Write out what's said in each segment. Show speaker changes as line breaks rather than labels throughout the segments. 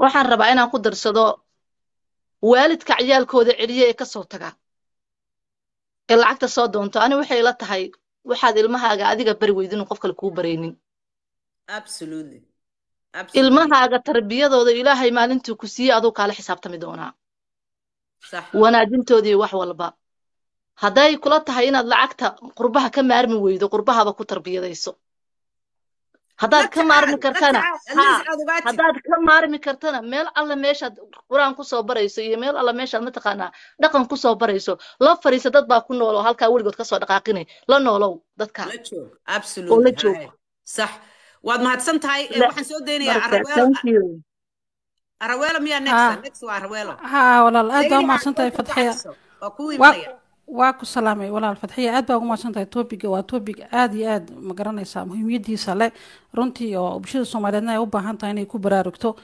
waxaan rabaa inaan ku darsado waalidka ciyaalkooda celiye ee ka soo taga ee lacagta soo doonto ani waxay la tahay waxaad ilmahaaga adiga bari weydin inu qof kale kuu baraynin ilmahaaga tarbiyadooda ilaahay maalintuu ku siiyey aduu kaala xisaabtami doonaa wanaajintoodii wax walba hadday kula tahay inaad lacagta qurbaha ka maarmi weydo qurbahaba ku tarbiyadayso haddaad ka maarmi kartana haddaad ka maarmi kartana meel alla meeshaad qur-aan kusoo barayso iyo meel alla meeshaad mataqaanaa dhaqan kusoo barayso la fariisa dad baa ku noolo halkaa weligood kasoo dhaqaaqinay la noolow dadka
oo la joogo sax waad mahadsan tahay eh, waxaan soo daynayaa araweelo miyaa next ah? next waa araweelo ha walaal aad baa mahadsan tahay fadxiya waa kuwii
waa ku salaamay walaal fadxiya aad baa ugu mahadsantahay tobiga waa tobig aada iyo aad ma garanaysaa muhiimiyadiisa le runtii oo bulshada soomaaliyeedna ay u baahan tahay inay ku baraarugto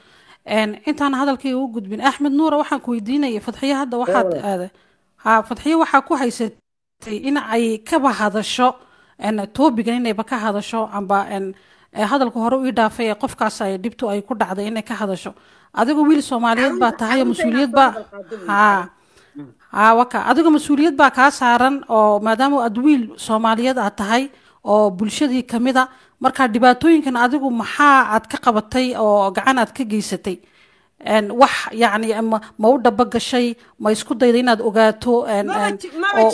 intaan hadalkayga u gudbin axmed nuura waxaan ku weydiinaya fadxiye hadda waxaad ha fadxiye waxaa ku haysatay in ay kaba hadasho tobigan inayba ka hadasho amba hadalka hore ii dhaafay ee qofkaas ay dhibto ay ku dhacday inay ka hadasho adigu wiil soomaaliyeed baa tahay oo mas-uuliyad baa haa aawaka ah, adiga mas-uuliyad baa kaa saaran oo maadaama aad wiil soomaaliyeed aad tahay oo bulshadii kamida a marka dhibaatooyinkan adigu maxaa aad ka qabatay oo gacan aad ka geysatay wax yani ma u dhaba gashay ma isku dayda inaad ogaato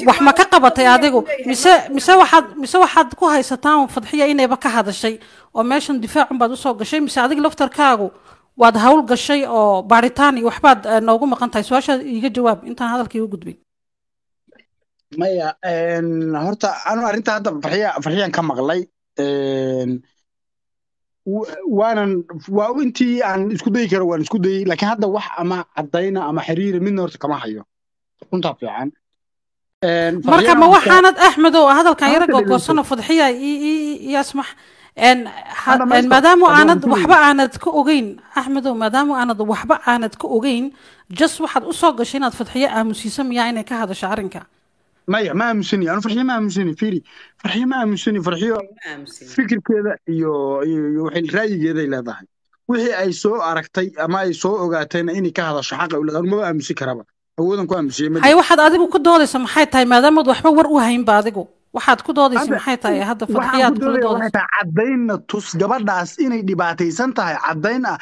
wax ma ka qabatay adigu mise mise waaad mise waxaad ku haysataan fadxiya inayba ka hadashay oo meeshan difaacun baad usoo gashay mise adiga laftarkaagu waad hawl gashay oo baaritaan iyo waxbaad eh, noogu maqan tahay su-aashaa iiga jawaab intaan hadalkii u gudbin
maya horta anu arrinta hadda farxiya ka maqlay waanan waa intii aan isku dayi karo waan isku dayey laakiin hadda wax ama caddayna ama xiriira midna horta kama hayo runtaa fiican marka ma waxaanad
axmedow hadalkan yara googoosanoo fadxiya iyo asmax maadaama aanad waxba aanad ka ogeyn axmedow maadaama aanad waxba aanad ka ogeyn jas waxaad usoo gashay inaad fadxiyo aamusiiso miyaa inay ka hadasho
arrinka maya ma aamusani anu farxiyo ma aamusani fiiri farxiyo ma aamusani farxiyo fikirkeeda iyo iyo leedahay wixii ay soo aragtay ama ay soo ogaatayna inay ka hadasho xaqa u leedahay maba aamusi karaba awoodan ku aamusiyay
waxaad adigu ku doodaysa maxay tahay maadaamaad waxba war u haynba adigu waxaad ku doodaysa maxay tahay hadda fadxiyaad kula doodaysa
caddaynna tus gabadhaas inay dhibaataysan tahay cadayn ah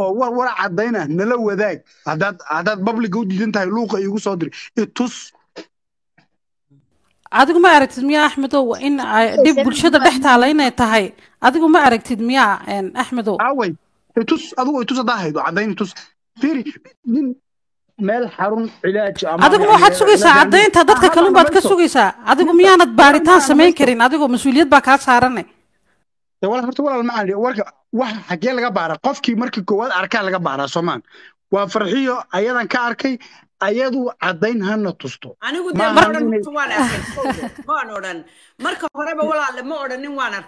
oo war war cadayn ah nala wadaag haddaad haddaad babliga u diidan tahay luuqa iigu soo diri itus
adigu ma aragtid miya axmedow in dhib bulshada dhex taala inay tahay adigu ma aragtid miya axmedow awey itus adigu itus haddaa haydo caddayn
itus fiiri nin meel xarun cilaaj adigu waxaad sugaysaa caddaynta dadka kalun baad ka sugaysaa
adigu miyaanad baaritaan samayn karin adigoo mas-uuliyad baa kaa saaranay
horta walaal macali warka waxa xaggee laga baaraa qofkii markii koowaad arkaa laga baaraa soomaan waa farxiyo ayadan ka arkay ayadu caddayn hana tusto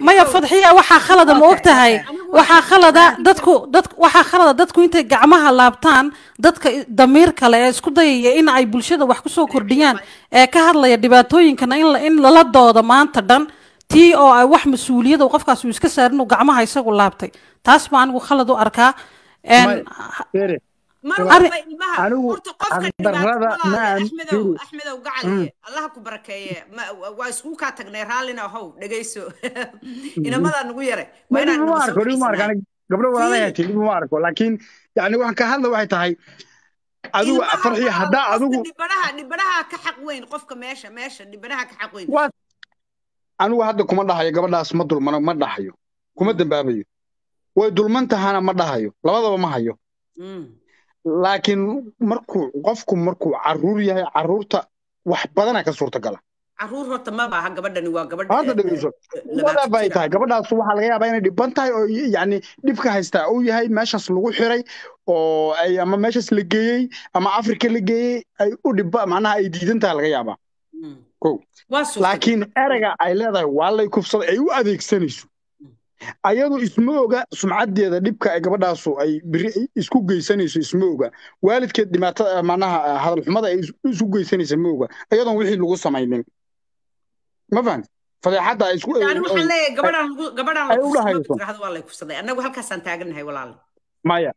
maya fadxiya waxaa khalada ma og tahay waxaa khalada dadku dad waxaa khalada dadku intay gacmaha laabtaan dadka damiir kale ee isku dayaya in ay bulshada wax kusoo kordhiyaan ee ka hadlaya dhibaatooyinkana in in lala doodo maanta dhan tii oo ay wax mas-uuliyada qofkaas uu iska saarin uu gacmaha isagu laabtay taas baa anigu khalad u arkaa
mar walba ilmaha horta qofka dhibaato
ku mm. barakeeye waa isku kaa tagnay raallina ahow dhegeyso mm. inamadaa nugu yaray
gabdho walaalaya tili ma arko laakiin yani waxaan ka hadla waxay tahay adigu farxi haddaa adigu
dhibanaha dhibanaha ka xaq weyn qofka meesha meesha dhibanaha ka xaq weyn
anigu hadda kuma dhahayo gabadhaas ma dulmano ma dhahayo kuma mm. dambaabayo way dulman tahana ma dhahayo labadaba ma hayo laakiin markuu qofku markuu caruur yahay caruurta wax badana ka suurtagala
caruur gabadhani eh,
gabadhaas waxaa laga yaabaa inay dhiban tahay oo yani dhibka haystaa uu yahay meeshaas lagu xiray oo ay ama meeshaas la geeyey ama afrika la geeyey ay u dhiba macnaha ay diidan tahay laga yaabaa mm. laakiin erega ay leedahay waa lay kufsaday ay u adeegsanayso ayadu isma sumcaddeeda dhibka ay gabadhaasu ay beri isku geysanayso isma oga waalidkeed dhibaatada eh, manaha eh, hadalxumada ay isu geysanaysa ma oga ayadoon wixii lagu samaynin ma fahan fadeexadda isku gabadhanaganagu halkaasaan maya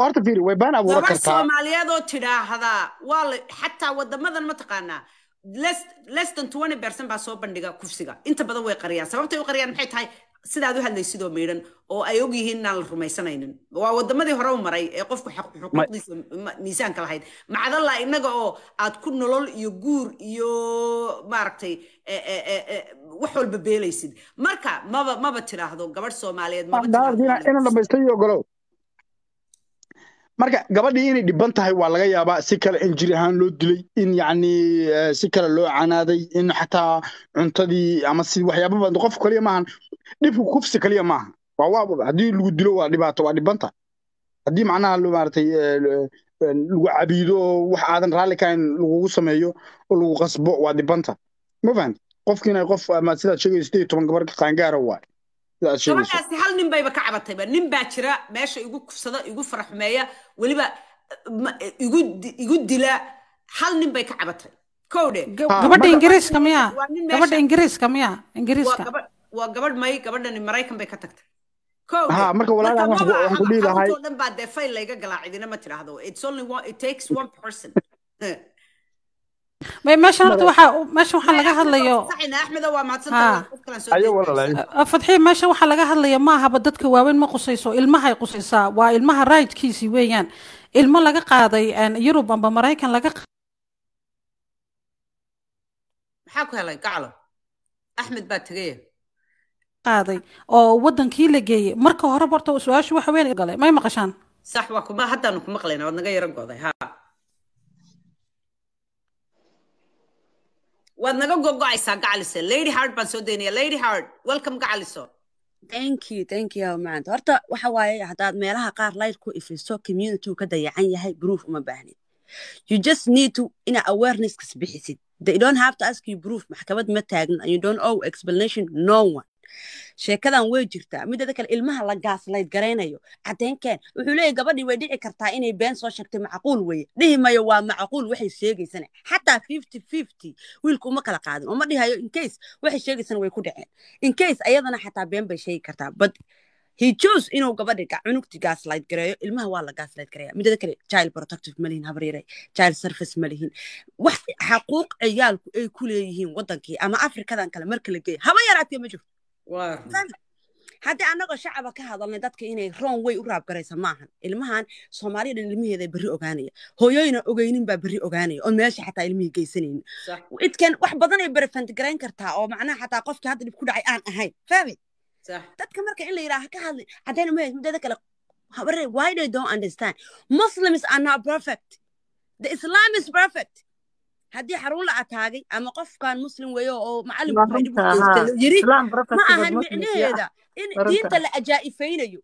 horta fiiri way baan abuura kartaa
soomaaliyeed tidhaahdaa waa xataa wadamadan mataqaanaa less than twenty percent baa soo bandhiga kufsiga inta badan way qariyaan sababtay u qariyaan maxay tahay sidaad u hadlaysidoo maydhan oo ay ogyihiin inaan la rumaysanaynin waa wadamadii hore u maray ee qofku xuquuqdiisa miisaanka lahayd macadalla innaga oo aad ku nolol iyo guur iyo maaragtay e, e, e, wax walba beelaysid marka maba maba tidaahdo gabadh soomaaliyeed inaan
dhamaystay iyo marka gabadhii inay dhiban tahay waa laga yaabaa si kale in ahaan loo dilay in yacni eh, si kale loo canaaday in xataa cuntadii ama si waxyaaba badan qof kaliya maahan dhibku kufsi kaliya maaha waa waab haddii lagu dilo waa dhibaato waa dhiban haddii macnaha maaragtay eh, eh, lagu cabiido wax aadan raalli kaan lagugu sameeyo oo lagu qasbo waa dhiban ma fahanti qofkiina qof sidaad sheegayso sideed toban gabar qaangaara waaye gabadhaasi
hal nin bayba ka cabatayba nin baa jira meesha igu kufsada igu faraxumeeya weliba igu dila hal nin bay ka cabatay kowdhe gabadha ingiriiska miya gabadha
ingiriiska miya ingiriiska
waa gabadh may gabadhani maraykan bay ka tagtay ha marka walaalaan waxaan lahay dhan baa dee fayl layga galaacidina ma tidhaahdo it's only one it takes one person
meeshan horta waxaa meeshan waxaa laga hadlayo ah. ah, ah, fadxiya meeshan waxaa laga hadlaya ma ahaba dadka waaweyn ma qusayso ilmahay qusaysaa waa ilmaha raajkiisii weeyaan ilmo laga qaaday yurub amba maraykan laga
maxaa axmed baa
qaaday oo wadankii la geeyey marka hore horta su-aashu waxa weyn galay may maqashaan
sax kuma haddaanu ku maqlaynaa waad naga yaran go'day haa waad naga gogo-aysaa gacaliso lady hard baan soo daynaya lady hard welcome gacaliso thank you thank you maanta horta waxa waaye haddaad meelaha qaar layr ku ifiso community uu ka dayacan yahay proof uma baahnid you just need to ina awareness kas bixisid they don't have to ask you proof maxkamad ma taagnin and you don't owe explanation no one sheekadan way jirtaa midada kale ilmaha la gaaslayd garaynayo caddeenkeen wuxuu leeyahy gabadhii way dhici kartaa inay been soo sheegtay macquul weeye dhihi mayo waa macquul waxay sheegaysane xataa fifty fifty wiilku uma kala qaadin uma dhihayo incase waxay sheegaysana way ku dhaceen incase ayadana xataa been bay sheegi kartaa but hijoos inuu gabadha cunugti gaaslayd gareeyo ilmaha waa la gaaslayd gareeya midada kale child protective malihin habaryare child service malihin wax xaquuq ciyaalku ay ku leeyihiin waddankii ama afrikadan kale marka la geeya haba yaraatee ma jirto haddii annagoo shacaba ka hadalnay dadka inay roon way u raabgaraysa maahan ilmahan dhan ilmaheeda beri ogaanaya hooyooyna ogeynin baa beri ogaanaya oo meesha xataa ilmihii geysanayn idkan wax badan ay berefandgarayn kartaa oo macnaha xataa qofkii hadda dhib ku dhacay aan ahayn faamid dadka marka in la yidhaha ka hadli caddayn uma mideeda kale why they don't understand muslims are not perfect the islam is perfect haddii xarun la ataagay ama qofkan muslim weeye oo
macalinyiri ma ahan micnaheeda in diinta
la ajaa'ifaynayo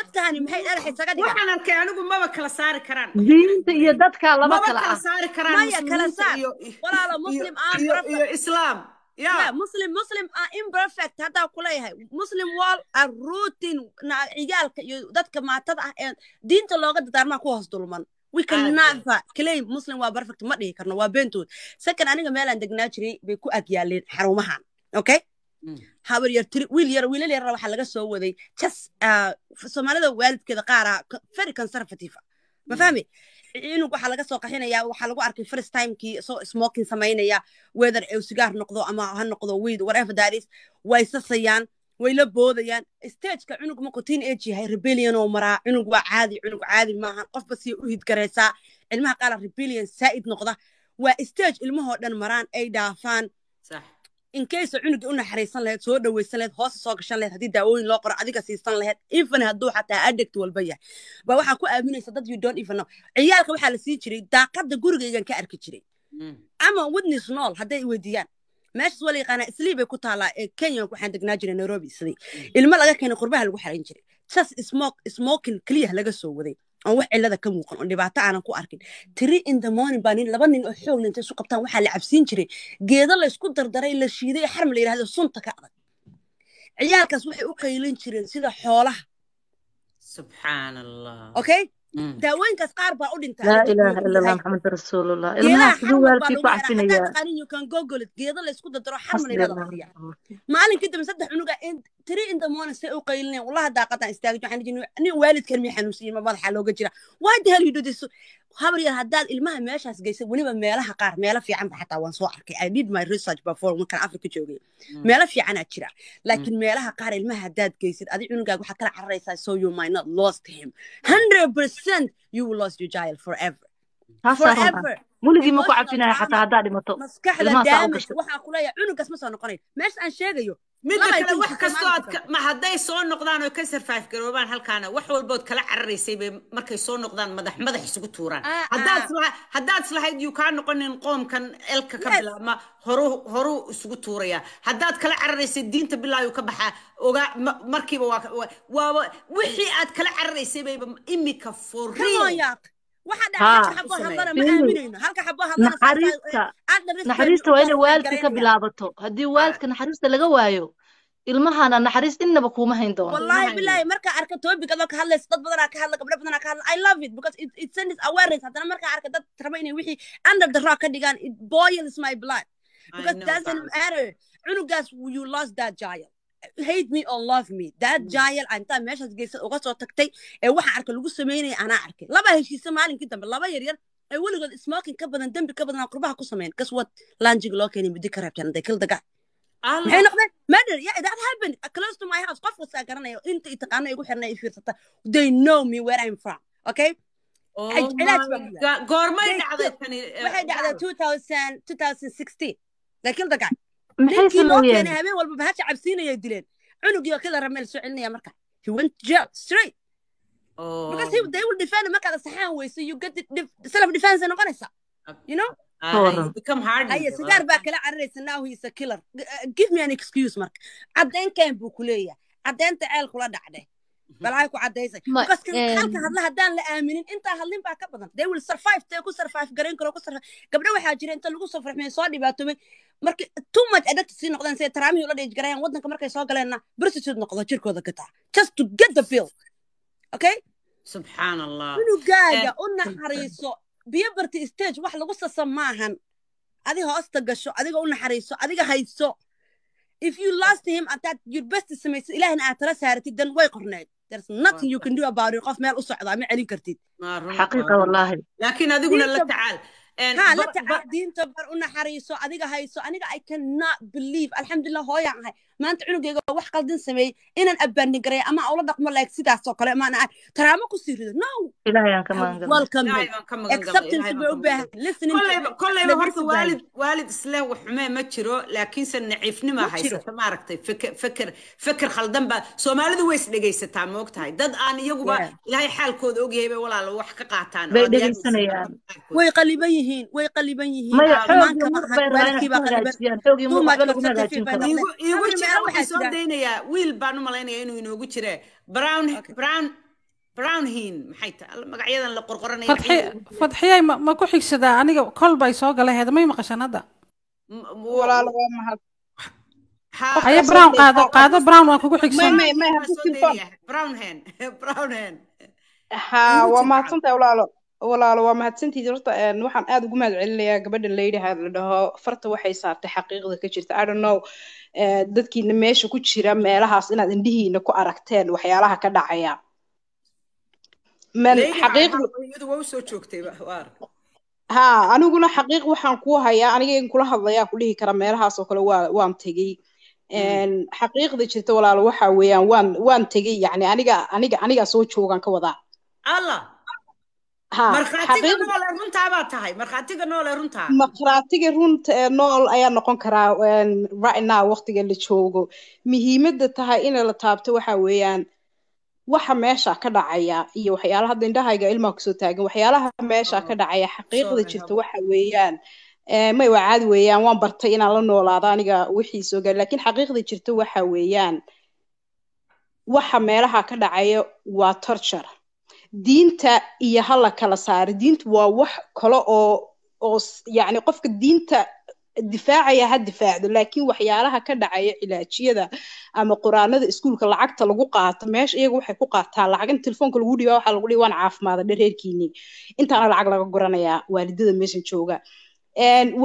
dadkani maxay dhagax isaga dhigaandiinta iyo dadka lama kala saari karaan kala ah. saar walaalo muslim aan muslim muslim aan imperfect haddaa kuleeyahay muslim wall aan ruutin cigaalka iyo dadka maatada ah ee diinta looga dadaarmaa ku hoos dulman we can muslim waa perfect ma dhihi karno waa beentood second aniga meelaan degnaa jiray bay ku ag xarumahan okay mm. habar yar tiri wiil yar wiilal yarra waxaa laga soo waday just uh, soomaalida waalidkeeda qaaraa uh, very conservative ma mm. fahmi inug waxaa laga soo qaxinaya waxaa lagu arkay first timekii soo smoking samaynaya wether ew sigaar noqdo ama ha noqdo weed whatever that is way sasayaan wayla boodayaan stageka cunug ma qotiin eg yahay rebellion oo maraa cunug waa caadi cunug caadi maahan qofba siya u hidgaraysaa qaala rebellion saa'id noqda waa stage ilmahoo dhan maraan ay dhaafaan inkaysa cunuggii u naxariisan laheyd soo dhawaysan laheyd hoosta soo gashan laheyd haddii daawooyin loo qoro adiga siisan laheyd even hadduu xataa addict walba yahay ba waxaa ku aaminaysa dad you don't even know ciyaalka waxaa la siin jiray daaqadda gurigaygan ka arki jiray hmm. ama witness nool hadday weydiiyaan meeshas wala yaqaanaa islii bay ku taalaa ee kenyan waxaan degnaa jiray nairobi sidii mm. ilmo laga keenay qurbaha lagu xaran jiray just smoking keliyaha laga soo waday oon wax cillada ka muuqan oo dhibaato aanan ku arkin mm. tiri in the morning baa nin laba nin oo xoog lintay isu qabtaan waxaa la cabsiin jiray geedo laysku dardaray la shiiday ee la yidhahdo sunta ka adag ciyaalkaas waxay u qaylin jireen sida xoolaha subxaan allah okay daawooyinkaas qaar baa u dhintaangoogol geedo laysku dadaro
xarmaalin
kadib saddex cunuga tiri indamoona say u qaylineen wallaha daaqadan istaagjo nin waalidkan mii xanuunsiyey ma madaxa looga jira why the hell habaryar haddaad ilmaha meeshaas geysa weliba meelaha qaar meelo fiican ba xataa waan soo arkay i did my research before markaan africa joogay hmm. meelo fiicanaa jira hmm. laakiin meelaha qaar ilmaha haddaad geysid adi cunugaaga waxaad kala cararaysaa so you might not lost him hmm. hundred percent you will lost your child forever forever muligii ma ku cabsinaya xataa haddaa dhimato maskaxda daamaj meesha aan sheegayo midda kale hadday soo noqdaan oo ka sarfaaf garoobaan halkaana wax walbood kala cararaysay bay markay soo noqdaan madax madax isugu tuuraan haddaad islahayd yuu kaa noqonin qoomkan elka ka bilaabma horuu isugu tuuraya haddaad kala cararaysay diinta bilaayuu ka baxaa ogaa markiiba waa waaba wixii aad kala cararaysay bayba imika foriin naxariista waa inay waalidka ka bilaabato haddii waalidka naxariista laga waayo ilmahana naxariis innaba kuuma hayn doono arka topic ka hadlayso dad badanaa ka hadla gabdho hate me or love me that mm. jaayal aantaa meeshaas geysad uga soo tagtay ee waxaa arka lagu samaynaya anaa arkay laba heshiisa maalinkii dambe laba yaryar ee weligood smoking ka badan dembi ka badan qurbaha ku samayn kas wad laanjiga loo keenay muddo ka raabtaan they killed maxay noqdeen murder yeah that happened close to my house qof kastaa garanaya inta itaqaana igu xirnay fiirsata they know me where i'm from okay oh goormay dhacday eh, waxay dhacday two thousand two thousand sixteen they killed ninkiilookeenay habeen walba bahasha cabsiinaya dileen cunugio oo kala rameel soo celinaya marka he went jail straight because they will defend markaad asaxaan weyso you get self defense noqonaysa you know sigaar baa kala cararaysa now he is a killer give me an excuse marka caddayn buu ku leeyahay caddaynta ceel kula dhacday Uhuh. balcay ku cadaysay halka hadla haddaan la aaminin intaa hadlin baa ka badan they will survive tee ku survive garan karo ku survive gabdho waxaa jira inta lagu soo farxmeen soo dhibaatoobay marka too much adagta sii noqdaan see taraamihii ula dheej waddanka markay soo galeenna brstitude noqdo jirkooda gataa just to get the bill okay subxaan allah cunugaaga u naxariiso biyo barti stage wax lagu sasa maahan adiga hoosta gasho adiga u naxariiso adiga hayso if you lost him haddaad yurbasta samaysid ilahna aad tala saaratid dan way qorneed there's nothing you can do about it qof meel u socdaa ma celin kartid xaqiiqa wallaahi laakiin adiguna la tacaal halabta caadiinta bar u naxariiso adiga hayso aniga i cannot believe alxamdulilah hooyaan ahay maanta cunugeyga wax qaldan sameeyey inaan abbaanigaray ama ula dhaqmo like sidaas kale maan ahay taraamo ku sii rido no koleyba horta waalid waalid isle wax ma jiro laakiinse naciifnima haysata maaragtay feker feker khaldan baa soomaalidu way is dhegaysataa dad aan iyaguba ilaahay xaalkooda ogyahayba walaalo wax ka qaataan way qaliban yihiin yihiin way qaliban yihiinigu jira waxaa soo daynayaa wiil baan u malaynaya inuu inoogu jire brown brown
fatxiyay ma ku xigsadaa aniga kol bay soo gala heeda may maqashan hadda haye brown qaado qaado brown waan kugu xigsan
waa mahadsantahay walaalo walaalo waa mahadsantiid horta waxaan aad ugu mahad celinayaa gabadhan laydaha la dhaho farta waxay saartay xaqiiqda ka jirta i don't know dadkiina meesha ku jira meelahaas inaad indhihiina ku aragteen waxyaalaha ka dhacaya ha aniguna xaqiiq waxaan ku hayaa aniga in kula hadlayaa ku dhihi kara meelahaas oo kale waan tegey mm. xaqiiqda jirta walaalo waxa weeyaan waan tegey yani aniga aniga aniga soo joogan ka wadaa markhaatiga runta nool ayaa noqon karaa right now waqtiga la joogo muhiimada tahay ina la taabto waxa weeyaan waxa meesha ka dhacaya iyo waxyaalaha dindhahayga ilmaa kusoo taagan waxyaalaha meesha ka dhacaya xaqiiqda jirta waxa weeyaan eh, may wacaad weeyaan waan bartay inaan la noolaado aniga wixii soo gaar lakiin xaqiiqda jirta waxa weeyaan waxa meelaha ka dhacaya waa torture diinta iyo hala kala saaro diintu waa wax kale oo oo yani qofka diinta difaacaya ha difaacdo laakiin waxyaalaha ka dhacaya cilaajiyada ama quraanada iskuulka lacagta lagu qaato meesha iyaga waxay ku qaataa lacagan telefoonka lagu dhiibaa waxaa lagu dhihi waan caafimaada dhareerkiinii intaana lacag laga guranayaa waalidada meeshan jooga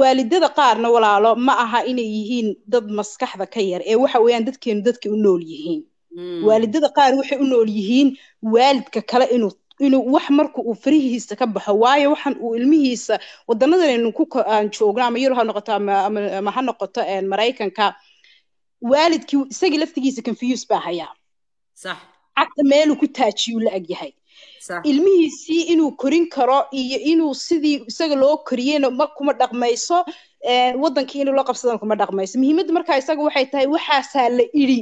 waalidada qaarna walaalo ma aha inay yihiin dad maskaxda ka yar ee waxa weeyaan dadkeenu dadka u nool yihiin Hmm. waalidada qaar waxay u nool yihiin waalidka kale inuu inuu wax marka uu farihiisa ka baxo waayo waxaan uu ilmihiisa wadanadan ku aan joogno ama yurub ha noqoto ama ha noqoto maraykanka waalidkii isagii laftigiisa confuse baa hayaa cagta meeluu ku taajiyuu la ag yahay ilmihiisii inuu korin karo iyo inuu sidii isaga loo koriyena ma kuma dhaqmayso wadankii inuu la qabsadan kuma dhaqmayso muhiimadda markaa isaga waxay tahay waxaasaa la idhi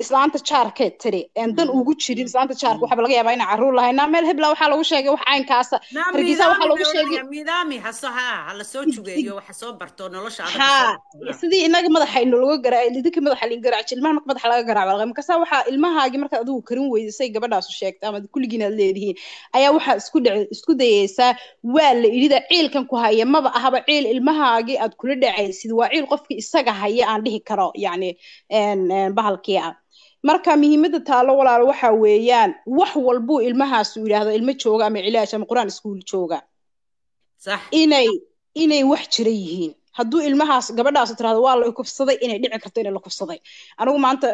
islaanta jaarkee tiri en dan hmm. ugu jirin islaanta jaarka waxaba laga yaabaa inaan carruur lahaynaa meel hebla waxaa lagu sheegay wax caynkaasa hargeysa waxaa lagu sheegay sidii inaga madaxa inolaga garaa lidinka madaxa lin garaac ilmaha marka madaxa laga garaac balaqay markasa waxaa ilmahaagi markaad adigu karin weyda say gabadhaasu sheegta ama kulligiin aad leedihiin ayaa waxaa isku dhac isku dayeysaa waa la idhida ciilkan ku haya maba ahaba ciil ilmahaagi aad kula dhacaysid waa ciil qofkii isaga haya aan dhihi karo yacni bahalkii ah marka muhiimada taalo walaal waxa weeyaan wax walbuu ilmahaas uu yidhaahdo ilmo jooga ama cilaash ama qur-aan iskuul jooga inay inay wax jira yihiin hadduu ilmahaas gabadhaas tirahdo waa la kufsaday inay dhici karto inay la kufsaday anigu maanta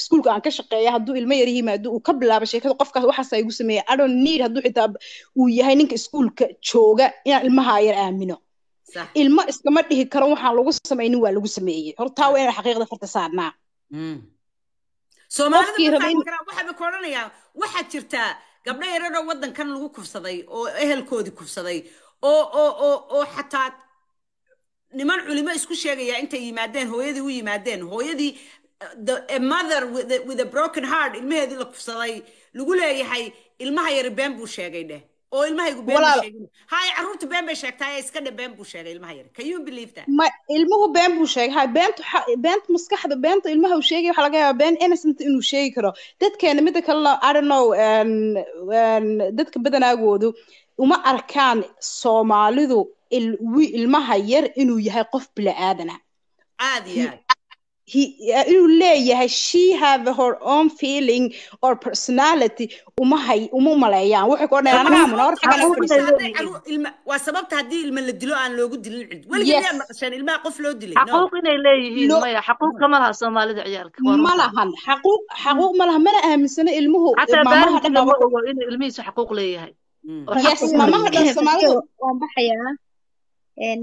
iskuulka aan ka shaqeeya hadduu ilmo yaryihiima hadduu uu ka bilaabo sheekada qofkaas waxaasa igu sameeya i don't hadduu xitaa uu yahay ninka iskuulka jooga inaan ilmaha yar aamino ilmo iskama dhihi karo waxaan lagu samaynin waa lagu sameeyey hortaa waa inaan xaqiiqda farta saarnaa mm soomaalida
waxaaba waxaad jirtaa gabdho yaradho waddankan lagu kufsaday oo ehelkoodii kufsaday oo xataa niman culimo isku sheegaya intay yimaadeen hooyadii u yimaadeen hooyadii mother with a broken heart ilmaheedii la kufsaday lagu leeyahay ilmaha yari been buu sheegay dheh oo ilmahaygu hay carruurta been bay sheegtaa iska dhe buu sheegay ilmaha yar can you believe that ma
ilmuhu been buu sheegay hay beenta beenta maskaxda beenta ilmaha uu sheegay waxaa laga yaabaa been innocent inuu sheegi karo dadkeena midda kalena i don't dadka badanaagoodu uma arkaan soomaalidu ilmaha yar inuu yahay qof bili aadana aad iyo aad He, uh, inuu leeyahay she have her own feeling or personality umahay uma maleeyaan waxay ku dhayaan anaga amna horta kala waa
sababta haddii ilma la dilo aan loogu dilin cid weligeed yaa maqasheen ilmaha qof loo dilay xaquuq inay leeyihiin maya
xaquuqka ma laha soomaalida ciyaalka ma lahan xaquuq xaquuq ma laha mana aaminsano ilmuhu
mamaha dhanba ma ogo in ilmihiisu xaquuq leeyahay mm. yes mamaha dhan soomaalida
waan baxayaa ah?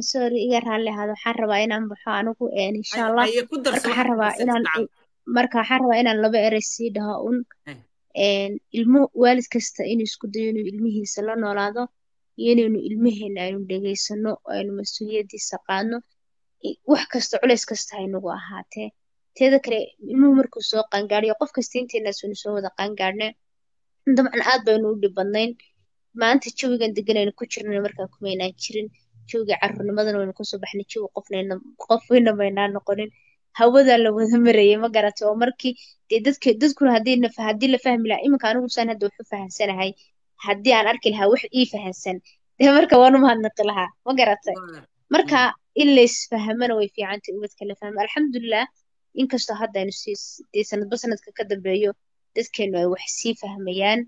sorry iga raalli ahaado waxaan rabaa inaan baxo anigu insha allah waxaan marka waxaan rabaa inaan laba erey sii dhaho un ilmu waalid kasta inuu isku dayo inuu ilmihiisa la noolaado iyo inaynu ilmaheena aynu dhegaysano aynu mas-uuliyadiisa qaadno wax kasta culeys kasta haynagu ahaatee teeda kale ilmuhu markuu soo qaangaadhiyo qof kasta inteenaasunu soo wada qaangaadhne dabcan aad baynu u dhib maanta jawigan deganaynu ku jirna markaa kumaynaan jirin jooga carurnimadana waynu kasoo baxnay jooga qofqofina maynaa noqonin hawadaa la wada marayay ma garata oo markii dadkuna haddii la fahmi lahaa iminka anigu hadda waxu fahamsanahay haddii aan arki lahaa wax ii fahamsan dee marka waanu mahadnaqi lahaa ma garatay marka in laysfahmana way fiicantay umadka la fahmo alxamdulilah inkastoo hadda dee sanadba sanadka ka dambeeyo dadkeenu ay wax sii fahmayaan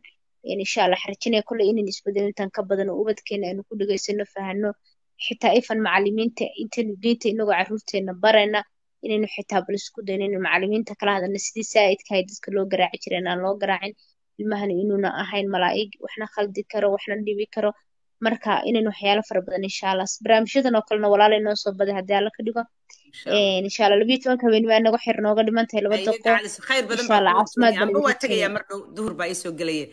insha rajinaya kolley inan isbedelin ka badan oo ubadkeena aynu ku dhegaysano fahano xitaa ifan macalimiinta intaynu geynta inagoo caruurteena barayna inaynu xitaa bal isku dayno inaynu macalimiinta kala hadalna sidii saa'idkahay dadka loo garaaci jira inaan loo garaacin ilmahana inuuna ahayn malaa'ig waxna khaldi karo waxna dhibi karo marka inaynu waxyaalo fara badan insha allah barnaamijyadan oo kalena walaalay noo soo baday haddii alla ka dhigo insha allah labiyo tobanka habeenimo anaga xir nooga dhiman tahay laba daqo insha allah caafimaad
baa